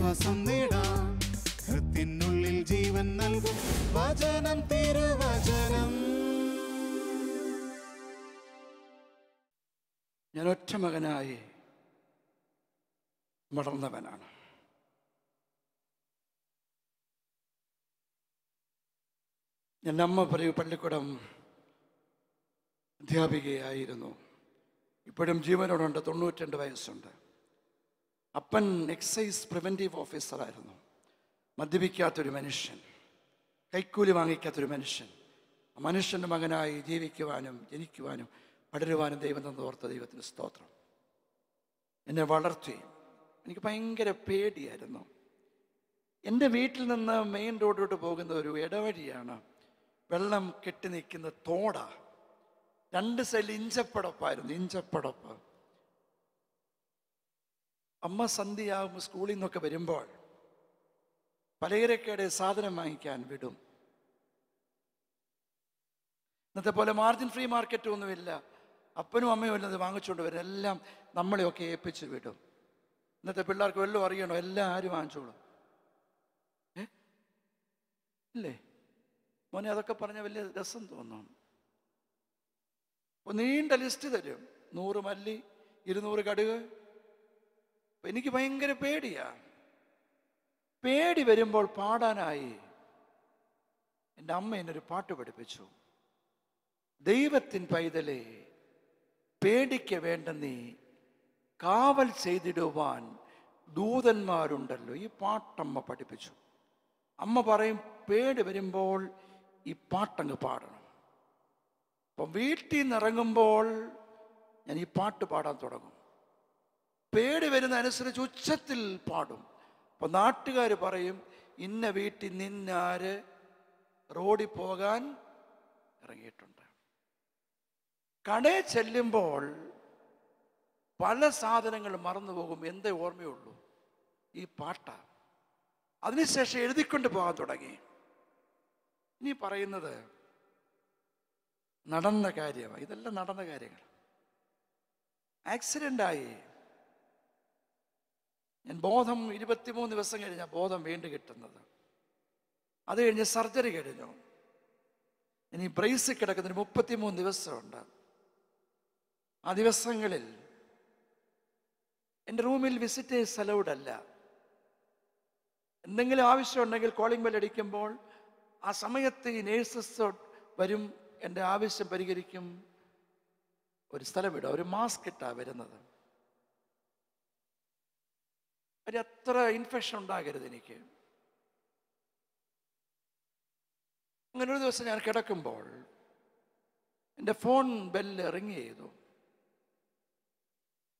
ആശ്വാസം നേടാം ഹൃത്തിനുള്ളിൽ ജീവൻ നൽകും വചനം തിരുവചനം ഞാൻ ഒറ്റ മകനായി മടർന്നവനാണ് എൻ്റെ അമ്മ പറയൂ പള്ളിക്കൂടം അധ്യാപികയായിരുന്നു ഇപ്പോഴും ജീവനോടുണ്ട് തൊണ്ണൂറ്റി രണ്ട് വയസ്സുണ്ട് അപ്പൻ എക്സൈസ് പ്രിവെൻറ്റീവ് ഓഫീസറായിരുന്നു മദ്യപിക്കാത്തൊരു മനുഷ്യൻ കൈക്കൂലി വാങ്ങിക്കാത്തൊരു മനുഷ്യൻ മനുഷ്യൻ്റെ മകനായി ജീവിക്കുവാനും ജനിക്കുവാനും പടരുവാനും ദൈവം തന്നോർത്ത ദൈവത്തിന് സ്തോത്രം എന്നെ വളർത്തി എനിക്ക് ഭയങ്കര പേടിയായിരുന്നു എൻ്റെ വീട്ടിൽ നിന്ന് മെയിൻ റോഡിലോട്ട് പോകുന്ന ഒരു ഇടവഴിയാണ് വെള്ളം കെട്ടി നിൽക്കുന്ന തോടാ രണ്ട് സൈഡിൽ ഇഞ്ചപ്പടപ്പായിരുന്നു ഇഞ്ചപ്പടപ്പ് അമ്മ സന്ധ്യയാകുമ്പോൾ സ്കൂളിൽ നിന്നൊക്കെ വരുമ്പോൾ പലചരക്കേടെ സാധനം വാങ്ങിക്കാൻ വിടും ഇന്നത്തെ പോലെ മാർജിൻ ഫ്രീ മാർക്കറ്റ് ഒന്നുമില്ല അപ്പനും അമ്മയും എല്ലാം വാങ്ങിച്ചുകൊണ്ട് വരും എല്ലാം നമ്മളെയൊക്കെ ഏൽപ്പിച്ച് വിടും ഇന്നത്തെ പിള്ളേർക്ക് വല്ലതും അറിയണോ എല്ലാം ആരും വാങ്ങിച്ചോളും ഏ ഇല്ലേ മോനെ അതൊക്കെ പറഞ്ഞാൽ വലിയ രസം തോന്നും നീണ്ട ലിസ്റ്റ് തരും നൂറ് മല്ലി ഇരുന്നൂറ് കടുക് എനിക്ക് ഭയങ്കര പേടിയാ പേടി വരുമ്പോൾ പാടാനായി എൻ്റെ അമ്മ എന്നൊരു പാട്ട് പഠിപ്പിച്ചു ദൈവത്തിൻ പൈതലെ പേടിക്ക വേണ്ട നീ കാവൽ ചെയ്തിടുവാൻ ദൂതന്മാരുണ്ടല്ലോ ഈ പാട്ടമ്മ പഠിപ്പിച്ചു അമ്മ പറയും പേടി വരുമ്പോൾ ഈ പാട്ടങ്ങ് പാടണം അപ്പം വീട്ടിൽ നിന്ന് ഇറങ്ങുമ്പോൾ ഞാൻ ഈ പാട്ട് പാടാൻ തുടങ്ങും പേടി വരുന്ന അനുസരിച്ച് ഉച്ചത്തിൽ പാടും അപ്പൊ നാട്ടുകാർ പറയും ഇന്ന വീട്ടിൽ നിന്നാര് റോഡിൽ പോകാൻ ഇറങ്ങിയിട്ടുണ്ട് കടയിൽ ചെല്ലുമ്പോൾ പല സാധനങ്ങൾ മറന്നു പോകും എന്തേ ഓർമ്മയുള്ളൂ ഈ പാട്ട അതിനുശേഷം എഴുതിക്കൊണ്ട് പോകാൻ തുടങ്ങി ഇനി പറയുന്നത് നടന്ന കാര്യമാണ് ഇതെല്ലാം നടന്ന കാര്യങ്ങൾ ആക്സിഡൻ്റായി ഞാൻ ബോധം ഇരുപത്തിമൂന്ന് ദിവസം കഴിഞ്ഞ ബോധം വീണ്ടും കിട്ടുന്നത് അത് കഴിഞ്ഞ് സർജറി കഴിഞ്ഞു ഇനി ബ്രേസിൽ കിടക്കുന്നതിന് മുപ്പത്തിമൂന്ന് ദിവസമുണ്ട് ആ ദിവസങ്ങളിൽ എൻ്റെ റൂമിൽ വിസിറ്റേഴ്സ് അലൗഡ് അല്ല എന്തെങ്കിലും ആവശ്യമുണ്ടെങ്കിൽ കോളിംഗ് ബെൽ അടിക്കുമ്പോൾ ആ സമയത്ത് ഈ നേഴ്സസ് വരും എൻ്റെ ആവശ്യം പരിഹരിക്കും ഒരു സ്ഥലം ഇടുക ഒരു മാസ്ക് ഇട്ടാണ് വരുന്നത് ഒരു അത്ര ഇൻഫെക്ഷൻ ഉണ്ടാകരുത് എനിക്ക് അങ്ങനെ ഒരു ദിവസം ഞാൻ കിടക്കുമ്പോൾ എൻ്റെ ഫോൺ ബെല്ല് ഇറങ്ങി ചെയ്തു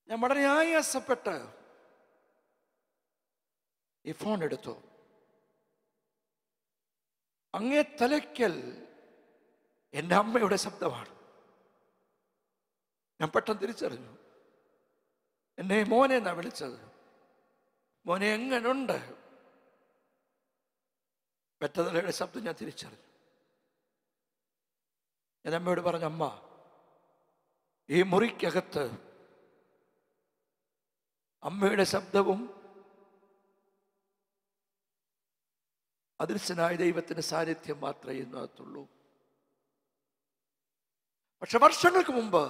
ഞാൻ വളരെ ആയാസപ്പെട്ട് ഈ ഫോൺ എടുത്തു അങ്ങേ തലയ്ക്കൽ എൻ്റെ അമ്മയുടെ ശബ്ദമാണ് ഞാൻ പെട്ടെന്ന് തിരിച്ചറിഞ്ഞു എന്നെ മോനെ വിളിച്ചത് മോനെ എങ്ങനുണ്ട് പെറ്റതലയുടെ ശബ്ദം ഞാൻ തിരിച്ചറിഞ്ഞു ഞാൻ അമ്മയോട് പറഞ്ഞു അമ്മ ഈ മുറിക്കകത്ത് അമ്മയുടെ ശബ്ദവും അദൃശ്യനായ ദൈവത്തിൻ്റെ സാന്നിധ്യം മാത്രമേ ഇന്നകത്തുള്ളൂ പക്ഷെ വർഷങ്ങൾക്ക് മുമ്പ്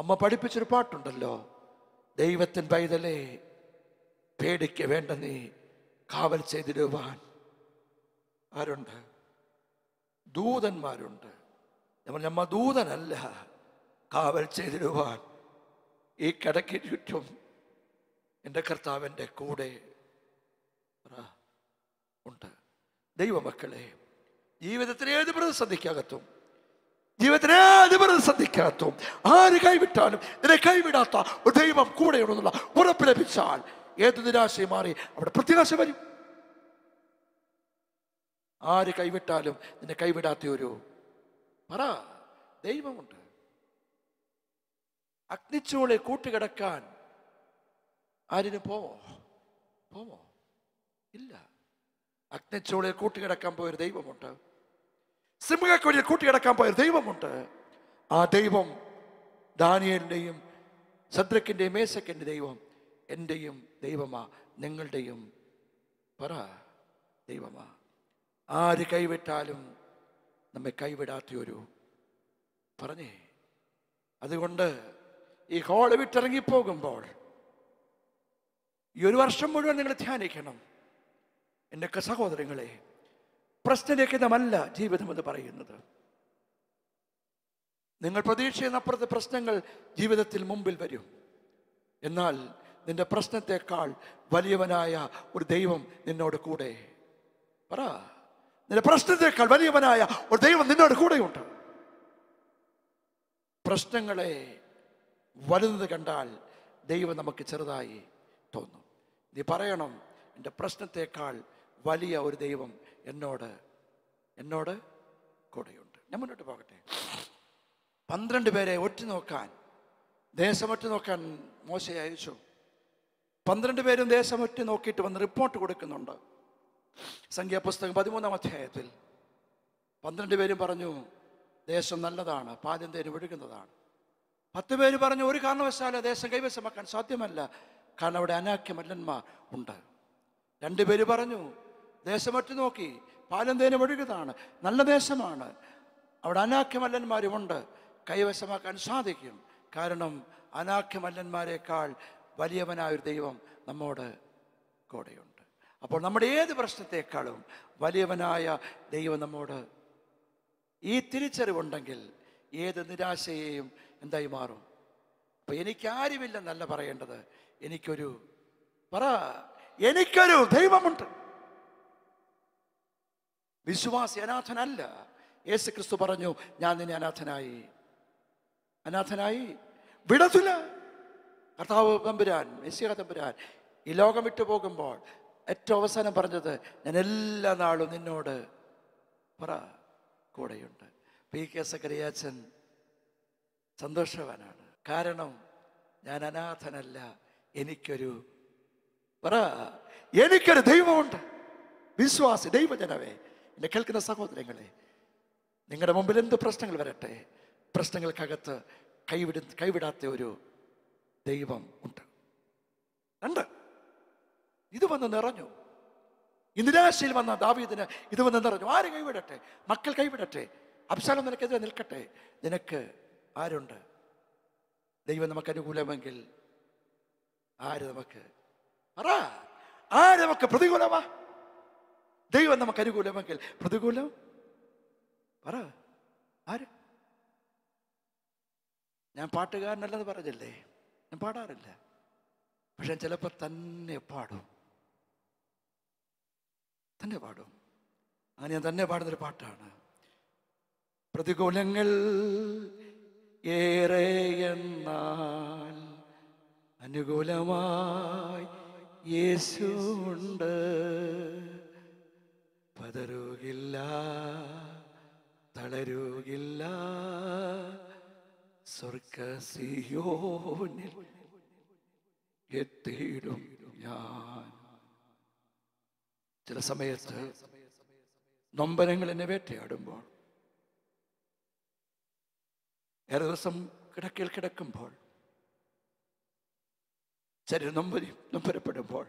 അമ്മ പഠിപ്പിച്ചൊരു പാട്ടുണ്ടല്ലോ ദൈവത്തിൻ പൈതലേ പേടിക്ക് വേണ്ട നീ കാവൽ ചെയ്തിടുവാൻ ആരുണ്ട് ദൂതന്മാരുണ്ട് നമ്മൾ നമ്മ ദൂതനല്ല കാവൽ ചെയ്തിടുവാൻ ഈ കിടക്കി ചുറ്റും എൻ്റെ കർത്താവിൻ്റെ കൂടെ ഉണ്ട് ദൈവമക്കളെ ജീവിതത്തിലെ പ്രതിസന്ധിക്കകത്തും ജീവിതത്തിലെ ഏത് പ്രതിസന്ധിക്കകത്തും ആര് കൈവിട്ടാലും ഇതിനെ കൈവിടാത്ത ഒരു ദൈവം കൂടെയുള്ള ഉറപ്പ് ലഭിച്ചാൽ ഏത് നിരാശയും മാറി അവിടെ പ്രത്യാശ വരും ആര് കൈവിട്ടാലും നിന്നെ കൈവിടാത്ത ഒരു പറ ദൈവമുണ്ട് അഗ്നിച്ചൂളെ കൂട്ടുകിടക്കാൻ ആരിന് പോവോ പോമോ ഇല്ല അഗ്നിച്ചൂളെ കൂട്ടുകിടക്കാൻ പോയൊരു ദൈവമുണ്ട് സിംഹക്കൊടിയിൽ കൂട്ടുകിടക്കാൻ പോയൊരു ദൈവമുണ്ട് ആ ദൈവം ദാനിയലിൻ്റെയും സദ്രക്കിൻ്റെയും മേശക്കിൻ്റെ ദൈവം എൻ്റെയും ദൈവമാ നിങ്ങളുടെയും പറ ദൈവമാ ആര് കൈവിട്ടാലും നമ്മെ കൈവിടാത്തൊരു പറഞ്ഞേ അതുകൊണ്ട് ഈ ഹോള് വിട്ടിറങ്ങിപ്പോകുമ്പോൾ ഈ ഒരു വർഷം മുഴുവൻ നിങ്ങൾ ധ്യാനിക്കണം എൻ്റെ സഹോദരങ്ങളെ പ്രശ്നരഹിതമല്ല ജീവിതം എന്ന് പറയുന്നത് നിങ്ങൾ പ്രതീക്ഷയെന്നപ്പുറത്തെ പ്രശ്നങ്ങൾ ജീവിതത്തിൽ മുമ്പിൽ വരും എന്നാൽ നിന്റെ പ്രശ്നത്തെക്കാൾ വലിയവനായ ഒരു ദൈവം നിന്നോട് കൂടെ പറ നിന്റെ പ്രശ്നത്തെക്കാൾ വലിയവനായ ഒരു ദൈവം നിന്നോട് കൂടെയുണ്ട് പ്രശ്നങ്ങളെ വലുത് കണ്ടാൽ ദൈവം നമുക്ക് ചെറുതായി തോന്നും നീ പറയണം എൻ്റെ പ്രശ്നത്തെക്കാൾ വലിയ ഒരു ദൈവം എന്നോട് എന്നോട് കൂടെയുണ്ട് ഞാൻ മുന്നോട്ട് പോകട്ടെ പന്ത്രണ്ട് പേരെ ഒറ്റ നോക്കാൻ ഒറ്റ നോക്കാൻ മോശയായിച്ചു പന്ത്രണ്ട് പേരും ദേശമൊറ്റി നോക്കിയിട്ട് വന്ന് റിപ്പോർട്ട് കൊടുക്കുന്നുണ്ട് സംഖ്യാപുസ്തകം പതിമൂന്നാം അധ്യായത്തിൽ പന്ത്രണ്ട് പേരും പറഞ്ഞു ദേശം നല്ലതാണ് പാലും തേര് ഒഴുകുന്നതാണ് പത്ത് പേര് പറഞ്ഞു ഒരു കാരണവശാല ദേശം കൈവശമാക്കാൻ സാധ്യമല്ല കാരണം അവിടെ അനാഖ്യമല്ലന്മാർ മല്ലന്മാർ ഉണ്ട് രണ്ടുപേര് പറഞ്ഞു ദേശമറ്റു നോക്കി പാലം തേനും ഒഴുകുന്നതാണ് നല്ല ദേശമാണ് അവിടെ അനാഖ്യമല്ലന്മാരുമുണ്ട് കൈവശമാക്കാൻ സാധിക്കും കാരണം അനാഖ്യമല്ലന്മാരെക്കാൾ വലിയവനായ ഒരു ദൈവം നമ്മോട് കൂടെയുണ്ട് അപ്പോൾ നമ്മുടെ ഏത് പ്രശ്നത്തെക്കാളും വലിയവനായ ദൈവം നമ്മോട് ഈ തിരിച്ചറിവുണ്ടെങ്കിൽ ഏത് നിരാശയെയും എന്തായി മാറും അപ്പം എനിക്കാരുമില്ലെന്നല്ല പറയേണ്ടത് എനിക്കൊരു പറ എനിക്കൊരു ദൈവമുണ്ട് വിശ്വാസി അനാഥനല്ല യേശു ക്രിസ്തു പറഞ്ഞു ഞാൻ നിന്നെ അനാഥനായി അനാഥനായി വിടത്തില്ല കർത്താവ് തമ്പുരാൻ മെസ്സിക തമ്പുരാൻ ഈ ലോകം വിട്ടു പോകുമ്പോൾ ഏറ്റവും അവസാനം പറഞ്ഞത് ഞാൻ എല്ലാ നാളും നിന്നോട് പറ കൂടെയുണ്ട് പി കെ സക്കരിയാച്ചൻ സന്തോഷവാനാണ് കാരണം ഞാൻ അനാഥനല്ല എനിക്കൊരു പറ എനിക്കൊരു ദൈവമുണ്ട് വിശ്വാസി ദൈവജനവേ എന്നെ കേൾക്കുന്ന സഹോദരങ്ങളെ നിങ്ങളുടെ മുമ്പിൽ എന്ത് പ്രശ്നങ്ങൾ വരട്ടെ പ്രശ്നങ്ങൾക്കകത്ത് കൈവിട കൈവിടാത്ത ഒരു ദൈവം ഉണ്ട് രണ്ട് ഇത് വന്ന് നിറഞ്ഞു ഇന്ദിരാശയിൽ വന്ന ദാവീദിന് ഇത് വന്ന് നിറഞ്ഞു ആര് കൈവിടട്ടെ മക്കൾ കൈവിടട്ടെ അബ്സാലം നിനക്കെതിരെ നിൽക്കട്ടെ നിനക്ക് ആരുണ്ട് ദൈവം നമുക്ക് അനുകൂലമെങ്കിൽ ആര് നമുക്ക് പറ ആര് നമുക്ക് പ്രതികൂലമാ ദൈവം നമുക്ക് അനുകൂലമെങ്കിൽ പ്രതികൂലം പറ ആര് ഞാൻ പാട്ടുകാരനല്ലെന്ന് പറഞ്ഞില്ലേ ഞാൻ പാടാറില്ല പക്ഷെ ചിലപ്പോൾ തന്നെ പാടും തന്നെ പാടും അങ്ങനെ ഞാൻ തന്നെ പാടുന്നൊരു പാട്ടാണ് പ്രതികൂലങ്ങൾ ഏറെ എന്നാൽ അനുകൂലമായി യേശുണ്ട് പതരുകില്ല തളരുകില്ല സ്വർഗസിയോനിൽ എത്തിയിടും ഞാൻ ചില സമയത്ത് നൊമ്പനങ്ങൾ എന്നെ വേട്ടയാടുമ്പോൾ ഏറെ ദിവസം കിടക്കയിൽ കിടക്കുമ്പോൾ ശരീരം നൊമ്പരി നൊമ്പരപ്പെടുമ്പോൾ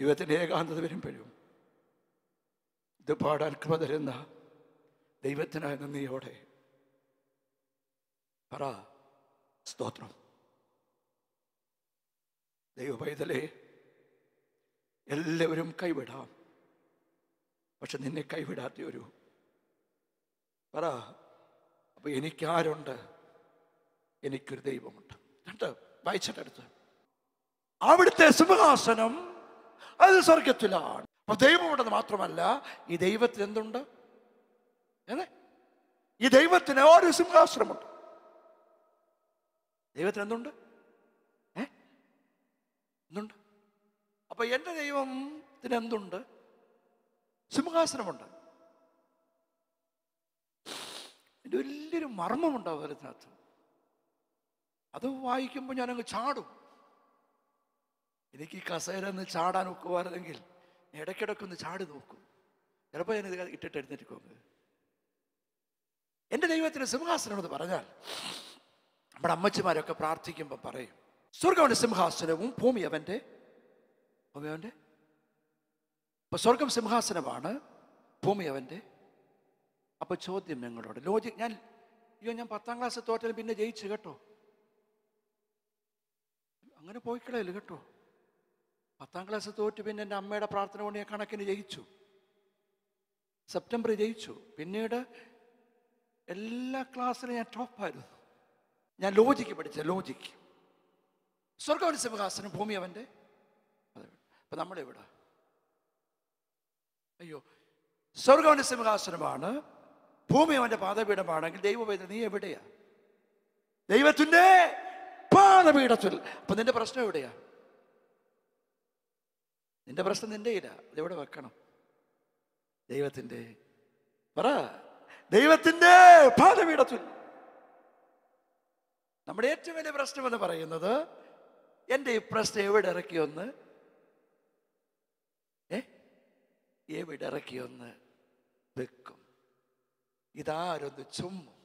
ദൈവത്തിൻ്റെ ഏകാന്തത വരുമ്പോഴും ഇത് പാടാൻ കൃപ തരുന്ന ദൈവത്തിനായ നന്ദിയോടെ പറ സ്തോത്രം ദൈവപൈതലേ എല്ലാവരും കൈവിടാം പക്ഷെ നിന്നെ കൈവിടാത്ത ഒരു പറ അപ്പൊ എനിക്കാരുണ്ട് എനിക്കൊരു ദൈവമുണ്ട് കണ്ട് വായിച്ചിട്ടടുത്ത് അവിടുത്തെ സിംഹാസനം അത് സ്വർഗത്തിലാണ് അപ്പൊ ദൈവമുണ്ടെന്ന് മാത്രമല്ല ഈ ദൈവത്തിന് എന്തുണ്ട് അതെ ഈ ദൈവത്തിന് ഒരു സിംഹാസനമുണ്ട് ദൈവത്തിന് എന്തുണ്ട് ഏ എന്തുണ്ട് അപ്പൊ എൻ്റെ ദൈവത്തിന് എന്തുണ്ട് സിംഹാസനമുണ്ട് എൻ്റെ വലിയൊരു മർമ്മമുണ്ട് അവരത്തിനകത്ത് അത് വായിക്കുമ്പോൾ ഞാനങ്ങ് ചാടും എനിക്ക് ഈ കസേര ഒന്ന് ചാടാൻ ഒക്കുമായിരുന്നെങ്കിൽ ഇടയ്ക്കിടയ്ക്ക് ഒന്ന് ചാടി നോക്കും ചിലപ്പോൾ ഞാൻ ഇത് ഇട്ടിട്ട് എഴുന്നേറ്റ് എൻ്റെ ദൈവത്തിന് സിംഹാസനം എന്ന് പറഞ്ഞാൽ നമ്മുടെ അമ്മച്ചിമാരൊക്കെ പ്രാർത്ഥിക്കുമ്പോൾ പറയും സ്വർഗം സിംഹാസനവും ഭൂമി അവൻ്റെ ഭൂമി അവൻ്റെ അപ്പോൾ സ്വർഗം സിംഹാസനമാണ് ഭൂമി അവൻ്റെ അപ്പോൾ ചോദ്യം നിങ്ങളോട് ലോജിക് ഞാൻ അയ്യോ ഞാൻ പത്താം ക്ലാസ് തോറ്റൽ പിന്നെ ജയിച്ചു കേട്ടോ അങ്ങനെ പോയിക്കളയില്ല കേട്ടോ പത്താം ക്ലാസ് തോറ്റ് പിന്നെ എൻ്റെ അമ്മയുടെ പ്രാർത്ഥന കൊണ്ട് ഞാൻ കണക്കിന് ജയിച്ചു സെപ്റ്റംബർ ജയിച്ചു പിന്നീട് എല്ലാ ക്ലാസ്സിലും ഞാൻ ടോപ്പായിരുന്നു ഞാൻ ലോജിക്ക് പഠിച്ച ലോജിക്ക് സ്വർഗം സിംഹാസനം ഭൂമി അവൻ്റെ അപ്പൊ നമ്മുടെ ഇവിടെ അയ്യോ സ്വർഗം സിംഹാസനമാണ് ഭൂമി അവൻ്റെ പാതപീഠമാണെങ്കിൽ ദൈവം നീ എവിടെയാ ദൈവത്തിൻ്റെ പാതപീഠത്തിൽ അപ്പൊ നിന്റെ പ്രശ്നം എവിടെയാ നിന്റെ പ്രശ്നം നിന്റെ ഇല്ല അതെവിടെ വെക്കണം ദൈവത്തിൻ്റെ പറ ദൈവത്തിൻ്റെ പാതപീഠത്തിൽ നമ്മുടെ ഏറ്റവും വലിയ പ്രശ്നം എന്ന് പറയുന്നത് എൻ്റെ ഈ പ്രശ്നം എവിടെ ഇറക്കിയൊന്ന് ഏ എവിടെ ഇറക്കിയൊന്ന് വെക്കും ഇതാരൊന്ന് ചുമ്മും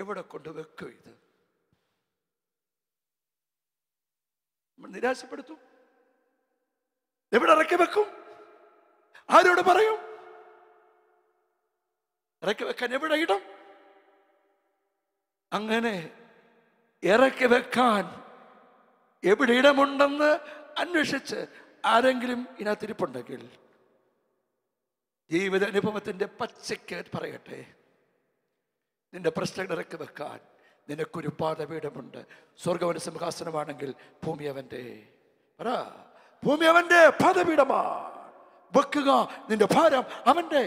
എവിടെ കൊണ്ട് വെക്കും ഇത് നമ്മൾ നിരാശപ്പെടുത്തും എവിടെ ഇറക്കി വെക്കും ആരോട് പറയും ഇറക്കി വെക്കാൻ എവിടെ ഇടം അങ്ങനെ ഇറക്കി വെക്കാൻ എവിടെ ഇടമുണ്ടെന്ന് അന്വേഷിച്ച് ആരെങ്കിലും ഇതിനകത്തിരിപ്പുണ്ടെങ്കിൽ ജീവിത അനുഭവത്തിൻ്റെ പച്ചയ്ക്ക് പറയട്ടെ നിന്റെ പ്രശ്നങ്ങൾ ഇറക്കി വെക്കാൻ നിനക്കൊരു പാതപീഠമുണ്ട് സ്വർഗവന സിംഹാസനമാണെങ്കിൽ ഭൂമി അവൻ്റെ പറ ഭൂമി അവൻ്റെ പാതപീഠമാ വെക്കുക നിന്റെ ഭാരം അവൻ്റെ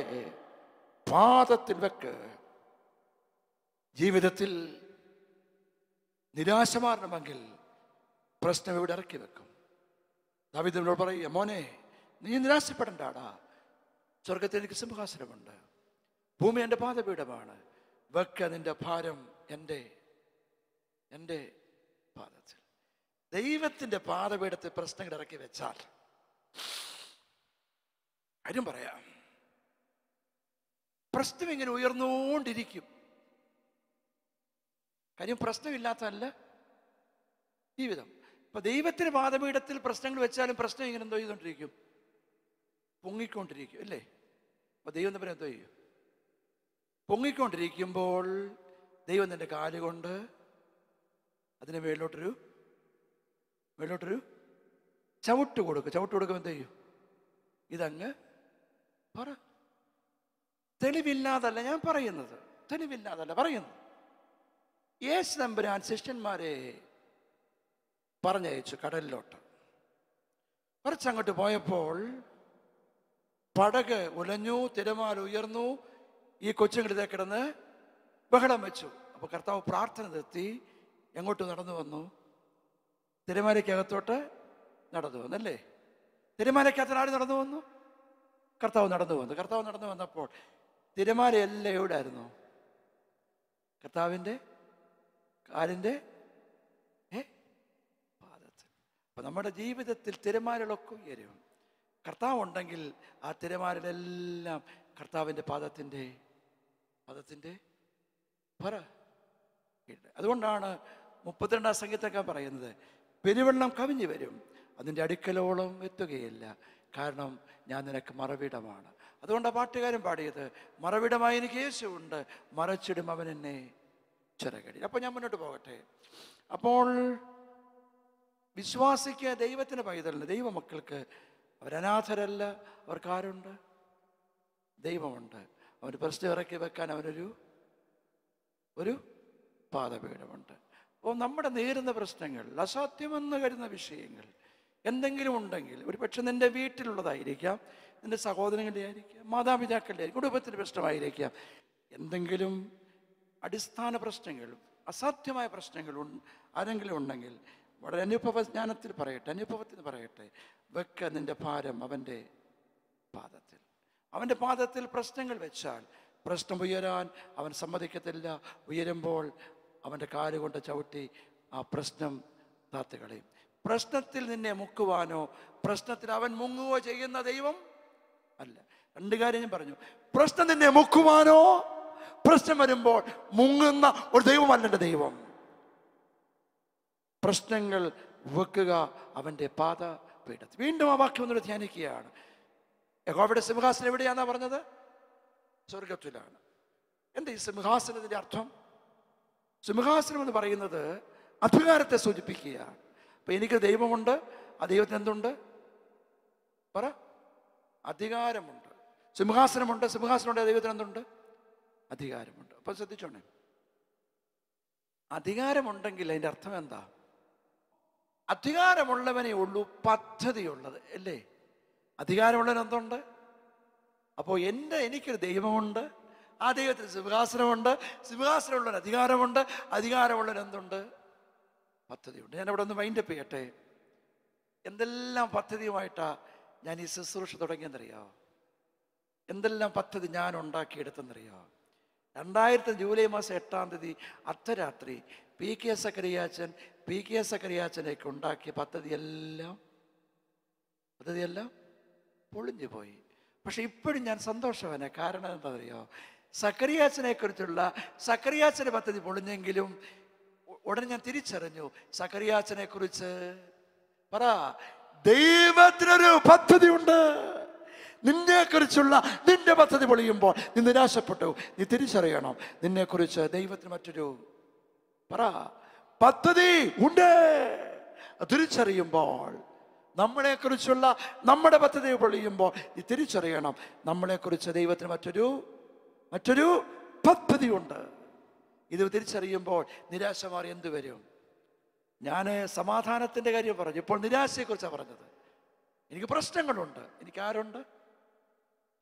പാദത്തിൽ വെക്ക് ജീവിതത്തിൽ നിരാശ മാറണമെങ്കിൽ പ്രശ്നം ഇവിടെ ഇറക്കി വെക്കും ദാവിദിനോട് പറയുക മോനെ നീ നിരാശപ്പെടണ്ടാടാ സ്വർഗത്തിൽ എനിക്ക് സിംഹാസനമുണ്ട് ഭൂമി എൻ്റെ പാദപീഠമാണ് വെക്ക നിന്റെ ഭാരം എൻ്റെ എൻ്റെ പാദത്തിൽ ദൈവത്തിൻ്റെ പാദപീഠത്തിൽ പ്രശ്നങ്ങൾ ഇറക്കി വെച്ചാൽ കാര്യം പറയാം പ്രശ്നം ഇങ്ങനെ ഉയർന്നുകൊണ്ടിരിക്കും കാര്യം പ്രശ്നമില്ലാത്തതല്ല ജീവിതം ഇപ്പൊ ദൈവത്തിന് പാദപീഠത്തിൽ പ്രശ്നങ്ങൾ വെച്ചാലും പ്രശ്നം ഇങ്ങനെ എന്തോ ചെയ്തുകൊണ്ടിരിക്കും പൊങ്ങിക്കൊണ്ടിരിക്കും അല്ലേ അപ്പൊ ദൈവം തമ്മിൽ എന്തോ ചെയ്യും പൊങ്ങിക്കൊണ്ടിരിക്കുമ്പോൾ ദൈവം തന്റെ കാലുകൊണ്ട് അതിന് മേളിലോട്ടൊരു മേളിലോട്ടൊരു ചവിട്ട് കൊടുക്കും ചവിട്ട് കൊടുക്കുമ്പോൾ എന്ത് ചെയ്യും ഇതങ്ങ് പറ തെളിവില്ലാതല്ല ഞാൻ പറയുന്നത് തെളിവില്ലാതല്ല പറയുന്നത് യേശു നമ്പുരാൻ ശിഷ്യന്മാരെ പറഞ്ഞയച്ചു കടലിലോട്ട് കുറച്ചങ്ങോട്ട് പോയപ്പോൾ പടക് ഉലഞ്ഞു തിരമാൽ ഉയർന്നു ഈ കൊച്ചുങ്ങളിതേ കിടന്ന് ബഹളം വെച്ചു അപ്പോൾ കർത്താവ് പ്രാർത്ഥന നിർത്തി എങ്ങോട്ട് നടന്നു വന്നു തിരമാലയ്ക്കകത്തോട്ട് നടന്നു വന്നല്ലേ തിരമാലയ്ക്കകത്ത് ആര് നടന്നു വന്നു കർത്താവ് നടന്നു വന്നു കർത്താവ് നടന്നു വന്നപ്പോൾ തിരമാല എല്ലാം എവിടെ ആയിരുന്നു കർത്താവിൻ്റെ കാലിൻ്റെ പാദത്തിൽ അപ്പം നമ്മുടെ ജീവിതത്തിൽ തിരമാലകളൊക്കെ ഉയരും കർത്താവ് ഉണ്ടെങ്കിൽ ആ തിരമാലകളെല്ലാം കർത്താവിൻ്റെ പാദത്തിൻ്റെ പാദത്തിന്റെ പറ അതുകൊണ്ടാണ് മുപ്പത്തിരണ്ടാം സംഗീതൊക്കെ പറയുന്നത് പെരുവെള്ളം കവിഞ്ഞു വരും അതിൻ്റെ അടുക്കലോളം എത്തുകയില്ല കാരണം ഞാൻ നിനക്ക് മറവിടമാണ് അതുകൊണ്ട് ആ പാട്ടുകാരൻ പാടിയത് മറവിടമായി എനിക്ക് യേശുണ്ട് മറച്ചിടും അവൻ എന്നെ ചിറകടി അപ്പോൾ ഞാൻ മുന്നോട്ട് പോകട്ടെ അപ്പോൾ വിശ്വാസിക്ക് ദൈവത്തിന് പൈതലല്ല ദൈവമക്കൾക്ക് അവരനാഥരല്ല അവർക്കാരുണ്ട് ദൈവമുണ്ട് അവർ പ്രശ്നം ഇറക്കി വെക്കാൻ അവനൊരു ഒരു പാതപീഠമുണ്ട് അപ്പോൾ നമ്മുടെ നേരുന്ന പ്രശ്നങ്ങൾ അസാധ്യമെന്ന് കരുതുന്ന വിഷയങ്ങൾ എന്തെങ്കിലും ഉണ്ടെങ്കിൽ ഒരു പക്ഷെ നിൻ്റെ വീട്ടിലുള്ളതായിരിക്കാം നിൻ്റെ സഹോദരങ്ങളുടെ ആയിരിക്കാം മാതാപിതാക്കളുടെ ആയിരിക്കും കുടുംബത്തിൻ്റെ പ്രശ്നമായിരിക്കാം എന്തെങ്കിലും അടിസ്ഥാന പ്രശ്നങ്ങൾ അസാധ്യമായ പ്രശ്നങ്ങൾ ആരെങ്കിലും ഉണ്ടെങ്കിൽ വളരെ അനുഭവ ജ്ഞാനത്തിൽ പറയട്ടെ അനുഭവത്തിൽ പറയട്ടെ വെക്ക നിന്റെ ഭാരം അവൻ്റെ പാദത്തിൽ അവൻ്റെ പാദത്തിൽ പ്രശ്നങ്ങൾ വെച്ചാൽ പ്രശ്നം ഉയരാൻ അവൻ സമ്മതിക്കത്തില്ല ഉയരുമ്പോൾ അവൻ്റെ കാലുകൊണ്ട് ചവിട്ടി ആ പ്രശ്നം താത്തുകളയും പ്രശ്നത്തിൽ നിന്നെ മുക്കുവാനോ പ്രശ്നത്തിൽ അവൻ മുങ്ങുകയോ ചെയ്യുന്ന ദൈവം അല്ല രണ്ട് കാര്യം ഞാൻ പറഞ്ഞു പ്രശ്നം നിന്നെ മുക്കുവാനോ പ്രശ്നം വരുമ്പോൾ മുങ്ങുന്ന ഒരു ദൈവമല്ല എൻ്റെ ദൈവം പ്രശ്നങ്ങൾ വെക്കുക അവൻ്റെ പാത പീഠത്തിൽ വീണ്ടും ആ വാക്യം ഒന്നുകൂടെ ധ്യാനിക്കുകയാണ് യഹോവയുടെ സിംഹാസനം എവിടെയാണെന്നാ പറഞ്ഞത് സ്വർഗത്തിലാണ് എന്താ ഈ സിംഹാസനത്തിൻ്റെ അർത്ഥം സിംഹാസനം എന്ന് പറയുന്നത് അധികാരത്തെ സൂചിപ്പിക്കുകയാണ് അപ്പം എനിക്ക് ദൈവമുണ്ട് ആ ദൈവത്തിന് എന്തുണ്ട് പറ അധികാരമുണ്ട് സിംഹാസനമുണ്ട് സിംഹാസനമുണ്ട് ദൈവത്തിന് എന്തുണ്ട് അധികാരമുണ്ട് അപ്പം ശ്രദ്ധിച്ചോണേ അധികാരമുണ്ടെങ്കിൽ അതിൻ്റെ അർത്ഥം എന്താ അധികാരമുള്ളവനേ ഉള്ളൂ പദ്ധതിയുള്ളത് അല്ലേ അധികാരമുള്ളവൻ എന്തുണ്ട് അപ്പോൾ എൻ്റെ എനിക്കൊരു ദൈവമുണ്ട് ആ ദൈവത്തിന് സിംഹാസനമുണ്ട് സിംഹാസനമുള്ളവൻ അധികാരമുണ്ട് അധികാരമുള്ളവൻ എന്തുണ്ട് പദ്ധതിയുണ്ട് ഞാൻ അവിടെ ഒന്ന് മൈൻഡപ്പ് ചെയ്യട്ടെ എന്തെല്ലാം പദ്ധതിയുമായിട്ടാണ് ഞാൻ ഈ ശുശ്രൂഷ തുടങ്ങിയെന്നറിയാമോ എന്തെല്ലാം പദ്ധതി ഞാൻ ഉണ്ടാക്കിയെടുത്തെന്നറിയാമോ രണ്ടായിരത്തി ജൂലൈ മാസം എട്ടാം തീയതി അർദ്ധരാത്രി P K Sakkariyachan P K സക്കരിയാച്ചനേക്ക് ഉണ്ടാക്കിയ പദ്ധതിയെല്ലാം പദ്ധതിയെല്ലാം പൊളിഞ്ഞു പോയി പക്ഷെ ഇപ്പോഴും ഞാൻ സന്തോഷവനെ കാരണം എന്താ പറയുക സക്കരിയാച്ചനെ കുറിച്ചുള്ള സക്രിയാച്ചനെ പദ്ധതി പൊളിഞ്ഞെങ്കിലും ഉടനെ ഞാൻ തിരിച്ചറിഞ്ഞു സക്കരിയാച്ചനെ കുറിച്ച് പറ ദൈവത്തിനൊരു പദ്ധതി ഉണ്ട് നിന്നെക്കുറിച്ചുള്ള നിന്റെ പദ്ധതി പൊളിയുമ്പോൾ നീ നിരാശപ്പെട്ടു നീ തിരിച്ചറിയണം നിന്നെക്കുറിച്ച് ദൈവത്തിന് മറ്റൊരു പറ പദ്ധതി ഉണ്ട് തിരിച്ചറിയുമ്പോൾ നമ്മളെക്കുറിച്ചുള്ള നമ്മുടെ പദ്ധതി പൊളിയുമ്പോൾ നീ തിരിച്ചറിയണം നമ്മളെക്കുറിച്ച് ദൈവത്തിന് മറ്റൊരു മറ്റൊരു പദ്ധതിയുണ്ട് ഇത് തിരിച്ചറിയുമ്പോൾ നിരാശ മാറി എന്തു വരും ഞാൻ സമാധാനത്തിൻ്റെ കാര്യം പറഞ്ഞു ഇപ്പോൾ നിരാശയെക്കുറിച്ചാണ് പറഞ്ഞത് എനിക്ക് പ്രശ്നങ്ങളുണ്ട് എനിക്ക് ആരുണ്ട്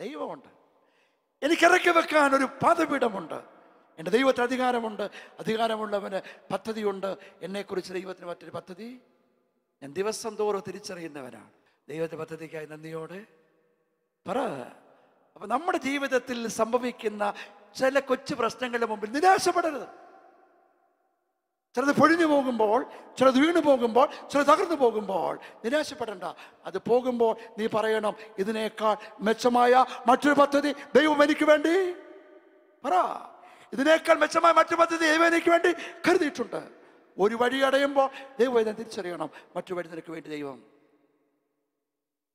ദൈവമുണ്ട് എനിക്കിറക്കി വെക്കാൻ ഒരു പദപീഠമുണ്ട് എൻ്റെ ദൈവത്തിന് അധികാരമുണ്ട് അധികാരമുള്ളവന് പദ്ധതിയുണ്ട് എന്നെക്കുറിച്ച് ദൈവത്തിന് മറ്റൊരു പദ്ധതി ഞാൻ ദിവസം തോറും തിരിച്ചറിയുന്നവനാണ് ദൈവത്തിൻ്റെ പദ്ധതിക്കായി നന്ദിയോടെ പറ അപ്പം നമ്മുടെ ജീവിതത്തിൽ സംഭവിക്കുന്ന ചില കൊച്ചു പ്രശ്നങ്ങളുടെ മുമ്പിൽ നിരാശപ്പെടരുത് ചിലത് പൊഴിഞ്ഞു പോകുമ്പോൾ ചിലത് വീണു പോകുമ്പോൾ ചിലത് തകർന്നു പോകുമ്പോൾ നിരാശപ്പെടേണ്ട അത് പോകുമ്പോൾ നീ പറയണം ഇതിനേക്കാൾ മെച്ചമായ മറ്റൊരു പദ്ധതി ദൈവം എനിക്ക് വേണ്ടി പറ ഇതിനേക്കാൾ മെച്ചമായ മറ്റു പദ്ധതി ദൈവം എനിക്ക് വേണ്ടി കരുതിയിട്ടുണ്ട് ഒരു വഴി അടയുമ്പോൾ ദൈവം ഇതിനെ തിരിച്ചറിയണം മറ്റു വഴി നിനക്ക് വേണ്ടി ദൈവം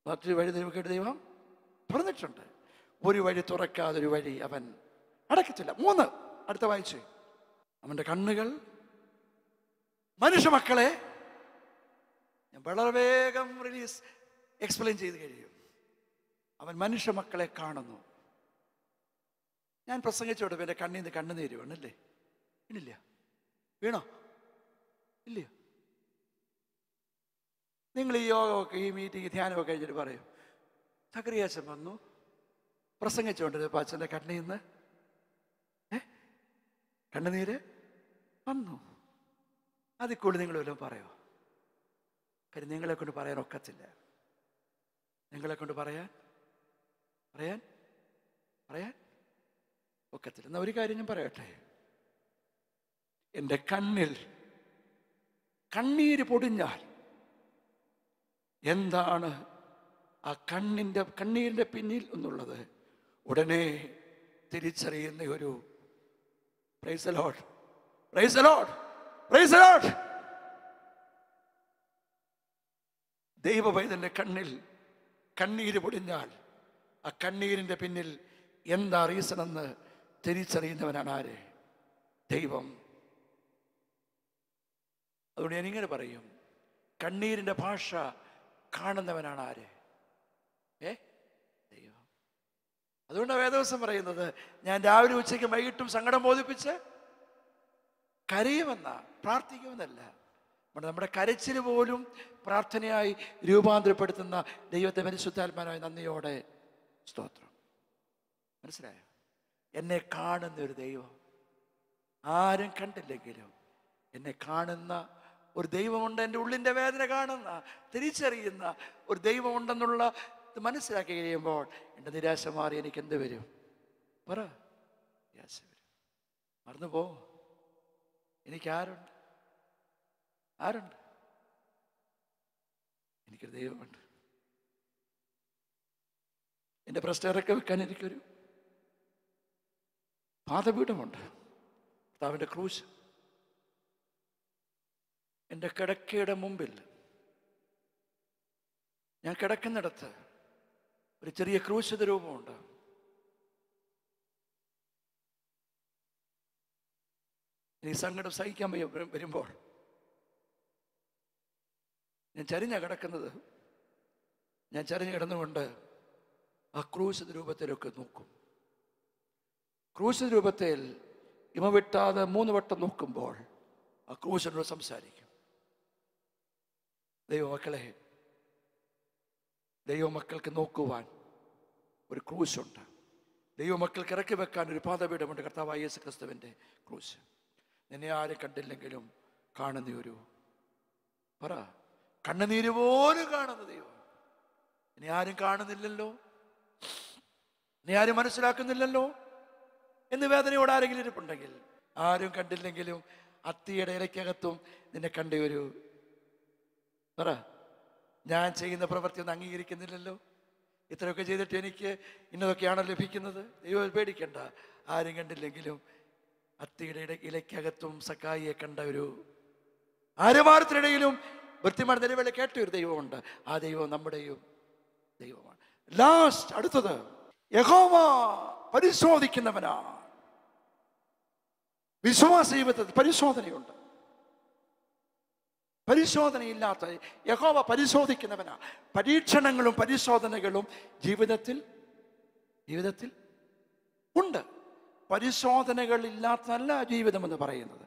മറ്റൊരു വഴി നിനക്ക് വേണ്ടി ദൈവം പറഞ്ഞിട്ടുണ്ട് ഒരു വഴി തുറക്കാതൊരു വഴി അവൻ അടക്കത്തില്ല മൂന്ന് അടുത്ത വായിച്ച് അവൻ്റെ കണ്ണുകൾ മനുഷ്യമക്കളെ ഞാൻ വളരെ വേഗം റിലീസ് എക്സ്പ്ലെയിൻ ചെയ്ത് കഴിയും അവൻ മനുഷ്യമക്കളെ കാണുന്നു ഞാൻ പ്രസംഗിച്ചോട്ടെ എൻ്റെ കണ്ണിൽ നിന്ന് കണ്ണുനീര് വേണല്ലേ വീണില്ല വീണോ ഇല്ലയോ നിങ്ങൾ ഈ യോഗമൊക്കെ ഈ മീറ്റിംഗ് ധ്യാനമൊക്കെ കഴിഞ്ഞിട്ട് പറയും സക്രിയാച്ചൻ വന്നു പ്രസംഗിച്ചുകൊണ്ടിരുന്നപ്പോൾ അച്ഛൻ്റെ കണ്ണിൽ നിന്ന് കണ്ണുനീര് വന്നു അതിൽ കൂടുതൽ നിങ്ങൾ വല്ലതും പറയോ കാര്യം നിങ്ങളെ കൊണ്ട് പറയാൻ ഒക്കത്തില്ല നിങ്ങളെ കൊണ്ട് പറയാൻ പറയാൻ പറയാൻ ഒക്കത്തില്ല എന്നാ ഒരു കാര്യം ഞാൻ പറയട്ടെ എൻ്റെ കണ്ണിൽ കണ്ണീര് പൊടിഞ്ഞാൽ എന്താണ് ആ കണ്ണിൻ്റെ കണ്ണീരിൻ്റെ പിന്നിൽ എന്നുള്ളത് ഉടനെ തിരിച്ചറിയുന്ന ഒരു പ്രൈസലോട്ട് പ്രൈസലോട്ട് ദൈവവൈദന്റെ കണ്ണിൽ കണ്ണീര് പൊടിഞ്ഞാൽ ആ കണ്ണീരിൻ്റെ പിന്നിൽ എന്താ റീസൺ എന്ന് തിരിച്ചറിയുന്നവനാണ് ആര് ദൈവം അതുകൊണ്ട് ഞാനിങ്ങനെ പറയും കണ്ണീരിൻ്റെ ഭാഷ കാണുന്നവനാണ് ആര് ഏ ദൈവം അതുകൊണ്ടാണ് വേദവസം പറയുന്നത് ഞാൻ രാവിലെ ഉച്ചയ്ക്ക് വൈകിട്ടും സങ്കടം ബോധിപ്പിച്ച് കരയുമെന്നാണ് പ്രാർത്ഥിക്കുമെന്നല്ല നമ്മുടെ കരച്ചിൽ പോലും പ്രാർത്ഥനയായി രൂപാന്തരപ്പെടുത്തുന്ന ദൈവത്തെ പരിശുദ്ധാത്മാനായി നന്ദിയോടെ സ്തോത്രം മനസ്സിലായോ എന്നെ കാണുന്ന ഒരു ദൈവം ആരും കണ്ടില്ലെങ്കിലും എന്നെ കാണുന്ന ഒരു ദൈവമുണ്ട് എൻ്റെ ഉള്ളിൻ്റെ വേദന കാണുന്ന തിരിച്ചറിയുന്ന ഒരു ദൈവമുണ്ടെന്നുള്ള മനസ്സിലാക്കി കഴിയുമ്പോൾ എൻ്റെ നിരാശ മാറി എനിക്ക് എന്ത് വരും പറ നിരാശ വരും മറന്നുപോ എനിക്കാരുണ്ട് ആരുണ്ട് എനിക്കൊരു ദൈവമുണ്ട് എൻ്റെ പ്രശ്നങ്ങളൊക്കെ വെക്കാൻ എനിക്കൊരു പാതപീഠമുണ്ട് കർത്താവിൻ്റെ ക്രൂശ് എൻ്റെ കിടക്കയുടെ മുമ്പിൽ ഞാൻ കിടക്കുന്നിടത്ത് ഒരു ചെറിയ ക്രൂശിത രൂപമുണ്ട് ഈ സങ്കടം സഹിക്കാൻ വരുമ്പോൾ ഞാൻ ചരിഞ്ഞ കിടക്കുന്നത് ഞാൻ ചരിഞ്ഞ് കിടന്നുകൊണ്ട് ആ ക്രൂശ രൂപത്തിലൊക്കെ നോക്കും ക്രൂശ രൂപത്തിൽ ഇമ വിട്ടാതെ മൂന്ന് വട്ടം നോക്കുമ്പോൾ ആ ക്രൂശനോട് സംസാരിക്കും ദൈവമക്കളെ ദൈവമക്കൾക്ക് നോക്കുവാൻ ഒരു ക്രൂശുണ്ട് ദൈവമക്കൾക്ക് ഇറക്കി വെക്കാൻ ഒരു പാതപീഠമുണ്ട് കർത്താവ് യേശു ക്രിസ്തുവിൻ്റെ ക്രൂശ് നിന്നെ ആരും കണ്ടില്ലെങ്കിലും കാണുന്ന ഒരു പറ കണ്ണുനീര് പോലും കാണുന്ന ദൈവം ഇനി ആരും കാണുന്നില്ലല്ലോ ഇനി ആരും മനസ്സിലാക്കുന്നില്ലല്ലോ എന്ന് വേദനയോട് ആരെങ്കിലും ഇരിപ്പുണ്ടെങ്കിൽ ആരും കണ്ടില്ലെങ്കിലും അത്തിയുടെ ഇലയ്ക്കകത്തും നിന്നെ കണ്ട ഒരു പറ ഞാൻ ചെയ്യുന്ന പ്രവൃത്തി ഒന്നും അംഗീകരിക്കുന്നില്ലല്ലോ ഇത്രയൊക്കെ ചെയ്തിട്ട് എനിക്ക് ഇന്നതൊക്കെയാണോ ലഭിക്കുന്നത് ദൈവം പേടിക്കണ്ട ആരും കണ്ടില്ലെങ്കിലും അത്തിയുടെ ഇലയ്ക്കകത്തും സക്കായിയെ കണ്ട ഒരു ആരുമാരത്തിനിടയിലും വൃത്തിമാർ നിലവിളി കേട്ട ഒരു ദൈവമുണ്ട് ആ ദൈവം നമ്മുടെയും ദൈവമാണ് ലാസ്റ്റ് അടുത്തത് യഹോവ പരിശോധിക്കുന്നവനാ വിശ്വാസ ജീവിതത്തിൽ പരിശോധനയുണ്ട് പരിശോധനയില്ലാത്ത യഹോവ പരിശോധിക്കുന്നവനാ പരീക്ഷണങ്ങളും പരിശോധനകളും ജീവിതത്തിൽ ജീവിതത്തിൽ ഉണ്ട് പരിശോധനകളില്ലാത്തതല്ല ജീവിതം എന്ന് പറയുന്നത്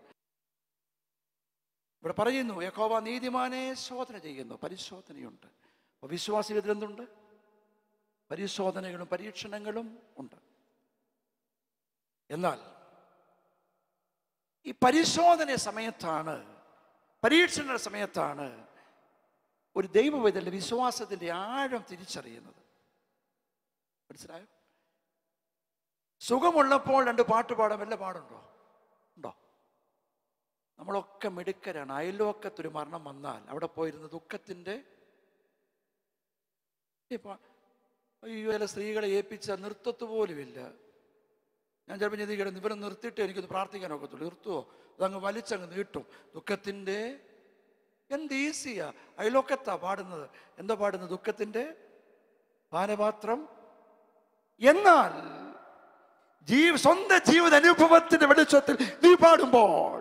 ഇവിടെ പറയുന്നു യക്കോവ നീതിമാനെ ശോധന ചെയ്യുന്നു പരിശോധനയുണ്ട് അപ്പൊ വിശ്വാസികൾ ഇതിലെന്തുണ്ട് പരിശോധനകളും പരീക്ഷണങ്ങളും ഉണ്ട് എന്നാൽ ഈ പരിശോധന സമയത്താണ് പരീക്ഷണ സമയത്താണ് ഒരു ദൈവവേദൻ്റെ വിശ്വാസത്തിന്റെ ആഴം തിരിച്ചറിയുന്നത് മനസ്സിലായോ സുഖമുള്ളപ്പോൾ രണ്ട് പാട്ട് പാടാൻ വല്ല പാടുണ്ടോ ഉണ്ടോ നമ്മളൊക്കെ മിടുക്കരാണ് അയൽവക്കത്തൊരു മരണം വന്നാൽ അവിടെ പോയിരുന്ന ദുഃഖത്തിൻ്റെ ഇപ്പം അയ്യോ സ്ത്രീകളെ ഏൽപ്പിച്ച നൃത്തത്ത് പോലുമില്ല ഞാൻ ചിലപ്പോൾ ചിന്തിക്കണം ഇവരെ നിർത്തിയിട്ട് എനിക്കൊന്ന് പ്രാർത്ഥിക്കാൻ ഒക്കത്തുള്ളൂ നിർത്തുവോ അതങ്ങ് വലിച്ചങ്ങ് നീട്ടും ദുഃഖത്തിൻ്റെ എന്ത് ഈസിയാ അയലോക്കത്താ പാടുന്നത് എന്താ പാടുന്നത് ദുഃഖത്തിൻ്റെ പാനപാത്രം എന്നാൽ ജീവ സ്വന്തം ജീവിത അനുഭവത്തിന്റെ വെളിച്ചത്തിൽ നീ പാടുമ്പോൾ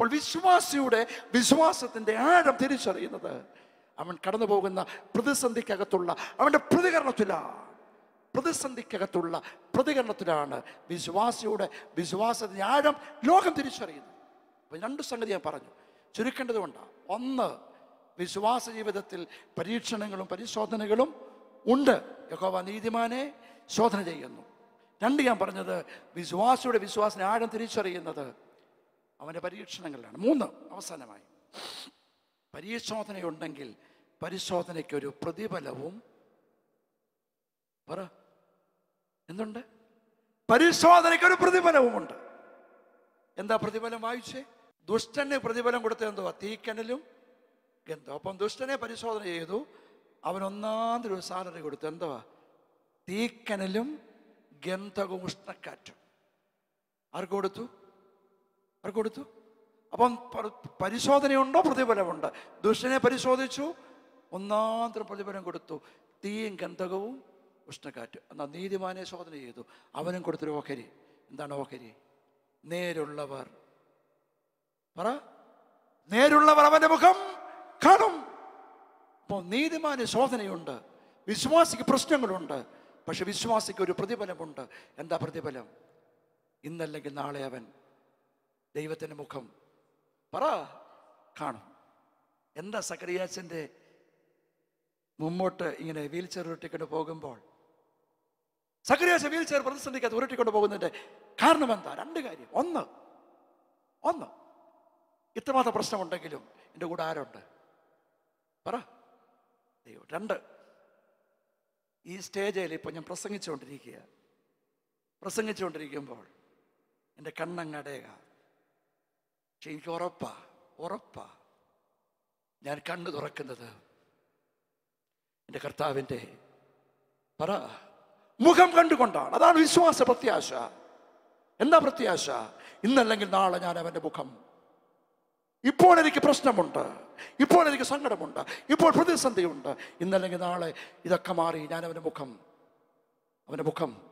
അപ്പോൾ വിശ്വാസിയുടെ വിശ്വാസത്തിൻ്റെ ആഴം തിരിച്ചറിയുന്നത് അവൻ കടന്നു പോകുന്ന പ്രതിസന്ധിക്കകത്തുള്ള അവൻ്റെ പ്രതികരണത്തിലാണ് പ്രതിസന്ധിക്കകത്തുള്ള പ്രതികരണത്തിലാണ് വിശ്വാസിയുടെ വിശ്വാസത്തിൻ്റെ ആഴം ലോകം തിരിച്ചറിയുന്നത് അപ്പം രണ്ട് സംഗതി ഞാൻ പറഞ്ഞു ചുരുക്കേണ്ടതുകൊണ്ടാണ് ഒന്ന് വിശ്വാസ ജീവിതത്തിൽ പരീക്ഷണങ്ങളും പരിശോധനകളും ഉണ്ട് യഹോവ നീതിമാനെ ശോധന ചെയ്യുന്നു രണ്ട് ഞാൻ പറഞ്ഞത് വിശ്വാസിയുടെ വിശ്വാസിനെ ആഴം തിരിച്ചറിയുന്നത് അവൻ്റെ പരീക്ഷണങ്ങളിലാണ് മൂന്ന് അവസാനമായി പരിശോധനയുണ്ടെങ്കിൽ പരിശോധനയ്ക്കൊരു പ്രതിഫലവും പറ എന്തുണ്ട് പരിശോധനയ്ക്കൊരു ഒരു ഉണ്ട് എന്താ പ്രതിഫലം വായിച്ചേ ദുഷ്ടന് പ്രതിഫലം കൊടുത്തെന്തോ എന്തുവാ തീക്കനലും ഗന്ധം അപ്പം ദുഷ്ടനെ പരിശോധന ചെയ്തു അവനൊന്നാം ഒന്നാം സാലറി കൊടുത്തു എന്തോ തീക്കനലും ഗന്ധകവും ഉഷ്ണക്കാറ്റും ആർക്ക് കൊടുത്തു അവർ കൊടുത്തു അപ്പം പരിശോധനയുണ്ടോ പ്രതിഫലമുണ്ട് ദുഷ്ടനെ പരിശോധിച്ചു ഒന്നാന്തരം പ്രതിഫലം കൊടുത്തു തീയും ഗന്ധകവും ഉഷ്ണക്കാറ്റ് എന്നാൽ നീതിമാനെ ശോധന ചെയ്തു അവനും കൊടുത്തൊരു ഓഹരി എന്താണ് ഓഹരി നേരുള്ളവർ പറ നേരുള്ളവർ അവൻ്റെ മുഖം കാണും അപ്പോൾ നീതിമാന് ശോധനയുണ്ട് വിശ്വാസിക്ക് പ്രശ്നങ്ങളുണ്ട് പക്ഷെ വിശ്വാസിക്ക് ഒരു പ്രതിഫലമുണ്ട് എന്താ പ്രതിഫലം ഇന്നല്ലെങ്കിൽ നാളെ അവൻ ദൈവത്തിൻ്റെ മുഖം പറ കാണും എന്താ സക്കറിയാച്ചൻ്റെ മുമ്പോട്ട് ഇങ്ങനെ വീൽ ചെയർ ഉരുട്ടിക്കൊണ്ട് പോകുമ്പോൾ സക്കറിയാച്ച വീൽ ചെയർ പ്രതിസന്ധിക്കകത്ത് ഉരുട്ടിക്കൊണ്ട് പോകുന്നതിൻ്റെ കാരണം എന്താ രണ്ട് കാര്യം ഒന്ന് ഒന്ന് ഇത്രമാത്രം പ്രശ്നമുണ്ടെങ്കിലും എൻ്റെ കൂടെ ആരുണ്ട് പറ ദൈവം രണ്ട് ഈ സ്റ്റേജിൽ ഇപ്പോൾ ഞാൻ പ്രസംഗിച്ചുകൊണ്ടിരിക്കുക പ്രസംഗിച്ചുകൊണ്ടിരിക്കുമ്പോൾ എൻ്റെ കണ്ണങ്ങടയുക പക്ഷെ എനിക്ക് ഉറപ്പാ ഉറപ്പാ ഞാൻ കണ്ണു തുറക്കുന്നത് എൻ്റെ കർത്താവിൻ്റെ പറ മുഖം കണ്ടുകൊണ്ടാണ് അതാണ് വിശ്വാസ പ്രത്യാശ എന്താ പ്രത്യാശ ഇന്നല്ലെങ്കിൽ നാളെ ഞാൻ അവൻ്റെ മുഖം ഇപ്പോൾ എനിക്ക് പ്രശ്നമുണ്ട് ഇപ്പോൾ എനിക്ക് സങ്കടമുണ്ട് ഇപ്പോൾ പ്രതിസന്ധിയുണ്ട് ഇന്നല്ലെങ്കിൽ നാളെ ഇതൊക്കെ മാറി ഞാൻ അവൻ്റെ മുഖം അവൻ്റെ മുഖം